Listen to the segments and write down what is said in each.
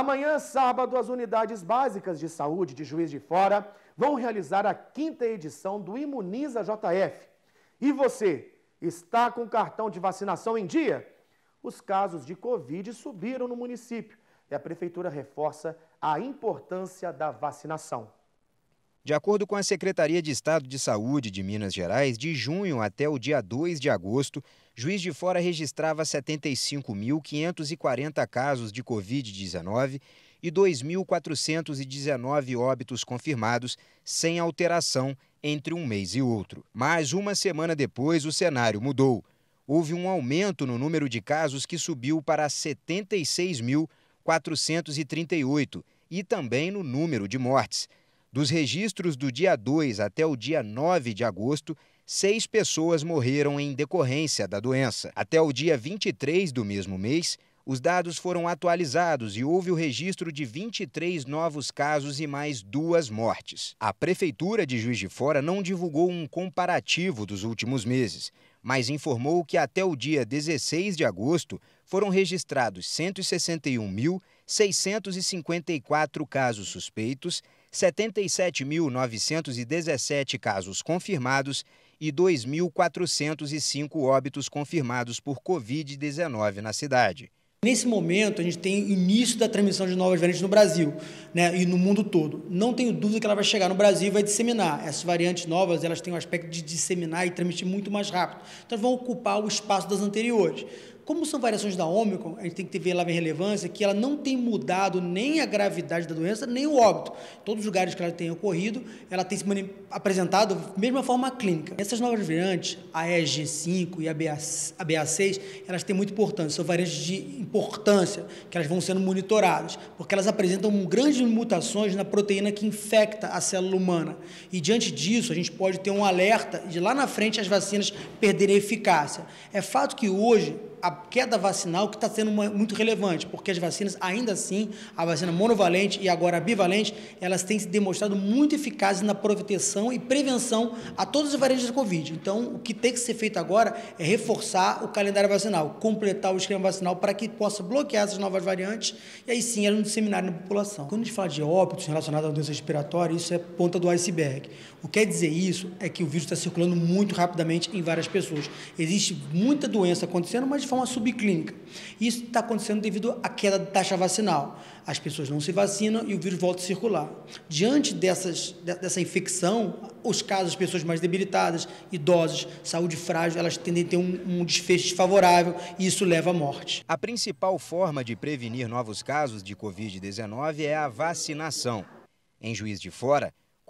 Amanhã, sábado, as unidades básicas de saúde de Juiz de Fora vão realizar a quinta edição do Imuniza JF. E você, está com cartão de vacinação em dia? Os casos de Covid subiram no município e a prefeitura reforça a importância da vacinação. De acordo com a Secretaria de Estado de Saúde de Minas Gerais, de junho até o dia 2 de agosto, Juiz de Fora registrava 75.540 casos de Covid-19 e 2.419 óbitos confirmados, sem alteração entre um mês e outro. Mas uma semana depois, o cenário mudou. Houve um aumento no número de casos que subiu para 76.438 e também no número de mortes, dos registros do dia 2 até o dia 9 de agosto, seis pessoas morreram em decorrência da doença. Até o dia 23 do mesmo mês, os dados foram atualizados e houve o registro de 23 novos casos e mais duas mortes. A Prefeitura de Juiz de Fora não divulgou um comparativo dos últimos meses, mas informou que até o dia 16 de agosto foram registrados 161.654 casos suspeitos, 77.917 casos confirmados e 2.405 óbitos confirmados por Covid-19 na cidade. Nesse momento, a gente tem início da transmissão de novas variantes no Brasil né, e no mundo todo. Não tenho dúvida que ela vai chegar no Brasil e vai disseminar. Essas variantes novas elas têm o um aspecto de disseminar e transmitir muito mais rápido. Então, vão ocupar o espaço das anteriores. Como são variações da Ômicron, a gente tem que ver lá a relevância que ela não tem mudado nem a gravidade da doença, nem o óbito. Todos os lugares que ela tem ocorrido, ela tem se apresentado da mesma forma clínica. Essas novas variantes, a EG5 e a, BA, a BA6, elas têm muita importância, são variantes de importância, que elas vão sendo monitoradas, porque elas apresentam grandes mutações na proteína que infecta a célula humana. E diante disso, a gente pode ter um alerta de lá na frente as vacinas perderem eficácia. É fato que hoje, a queda vacinal que está sendo muito relevante, porque as vacinas, ainda assim, a vacina monovalente e agora a bivalente, elas têm se demonstrado muito eficazes na proteção e prevenção a todas as variantes da Covid. Então, o que tem que ser feito agora é reforçar o calendário vacinal, completar o esquema vacinal para que possa bloquear essas novas variantes e aí sim elas não disseminarem na população. Quando a gente fala de óbitos relacionados à doença respiratória, isso é ponta do iceberg. O que quer dizer isso é que o vírus está circulando muito rapidamente em várias pessoas. Existe muita doença acontecendo, mas de forma subclínica. Isso está acontecendo devido à queda da taxa vacinal. As pessoas não se vacinam e o vírus volta a circular. Diante dessas, dessa infecção, os casos, pessoas mais debilitadas, idosas, saúde frágil, elas tendem a ter um, um desfecho desfavorável e isso leva à morte. A principal forma de prevenir novos casos de Covid-19 é a vacinação. Em Juiz de Fora,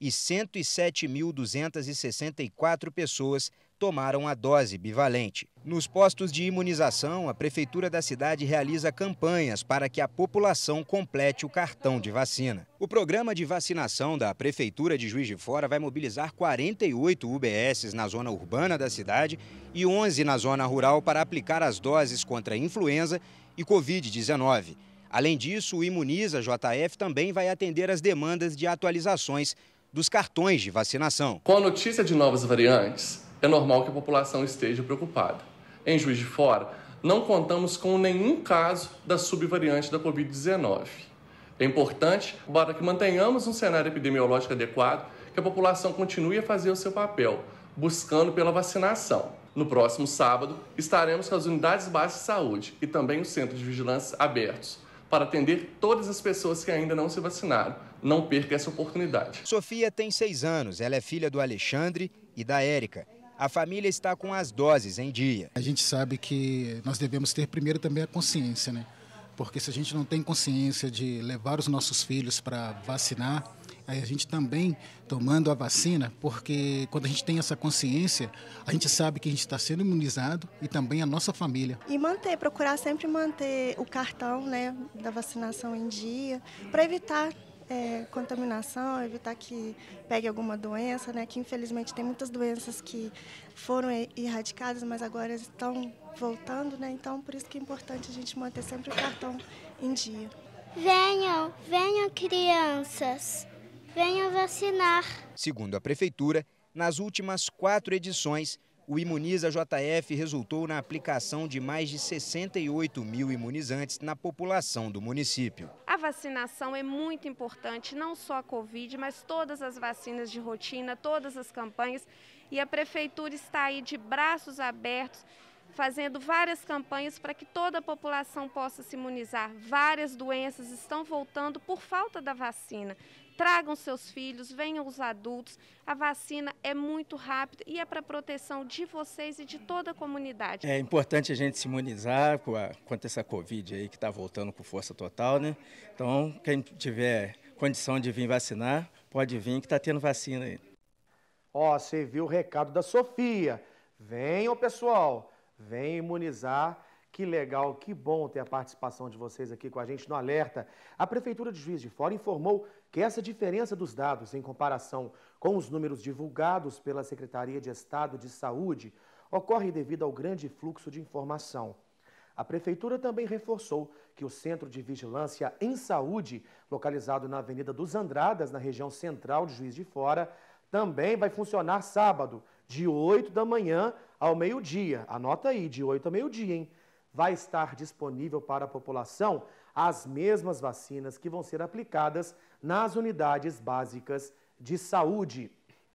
e 107.264 pessoas tomaram a dose bivalente. Nos postos de imunização, a prefeitura da cidade realiza campanhas para que a população complete o cartão de vacina. O programa de vacinação da prefeitura de Juiz de Fora vai mobilizar 48 UBSs na zona urbana da cidade e 11 na zona rural para aplicar as doses contra a influenza e COVID-19. Além disso, o Imuniza JF também vai atender as demandas de atualizações dos cartões de vacinação. Com a notícia de novas variantes, é normal que a população esteja preocupada. Em Juiz de Fora, não contamos com nenhum caso da subvariante da Covid-19. É importante, para que mantenhamos um cenário epidemiológico adequado, que a população continue a fazer o seu papel, buscando pela vacinação. No próximo sábado, estaremos com as unidades básicas de saúde e também os centros de vigilância abertos para atender todas as pessoas que ainda não se vacinaram. Não perca essa oportunidade. Sofia tem seis anos, ela é filha do Alexandre e da Érica. A família está com as doses em dia. A gente sabe que nós devemos ter primeiro também a consciência, né? Porque se a gente não tem consciência de levar os nossos filhos para vacinar, a gente também tomando a vacina, porque quando a gente tem essa consciência, a gente sabe que a gente está sendo imunizado e também a nossa família. E manter, procurar sempre manter o cartão né, da vacinação em dia, para evitar é, contaminação, evitar que pegue alguma doença, né? Que infelizmente tem muitas doenças que foram erradicadas, mas agora estão voltando, né? Então por isso que é importante a gente manter sempre o cartão em dia. Venham, venham crianças. Venha vacinar. Segundo a Prefeitura, nas últimas quatro edições, o Imuniza JF resultou na aplicação de mais de 68 mil imunizantes na população do município. A vacinação é muito importante, não só a Covid, mas todas as vacinas de rotina, todas as campanhas. E a Prefeitura está aí de braços abertos fazendo várias campanhas para que toda a população possa se imunizar. Várias doenças estão voltando por falta da vacina. Tragam seus filhos, venham os adultos. A vacina é muito rápida e é para proteção de vocês e de toda a comunidade. É importante a gente se imunizar com a contra essa Covid aí que está voltando com força total, né? Então, quem tiver condição de vir vacinar, pode vir que está tendo vacina aí. Ó, oh, você viu o recado da Sofia. Venham, pessoal. Vem imunizar. Que legal, que bom ter a participação de vocês aqui com a gente no Alerta. A Prefeitura de Juiz de Fora informou que essa diferença dos dados em comparação com os números divulgados pela Secretaria de Estado de Saúde ocorre devido ao grande fluxo de informação. A Prefeitura também reforçou que o Centro de Vigilância em Saúde, localizado na Avenida dos Andradas, na região central de Juiz de Fora, também vai funcionar sábado, de 8 da manhã ao meio-dia. Anota aí, de 8 a meio-dia, hein? Vai estar disponível para a população as mesmas vacinas que vão ser aplicadas nas unidades básicas de saúde.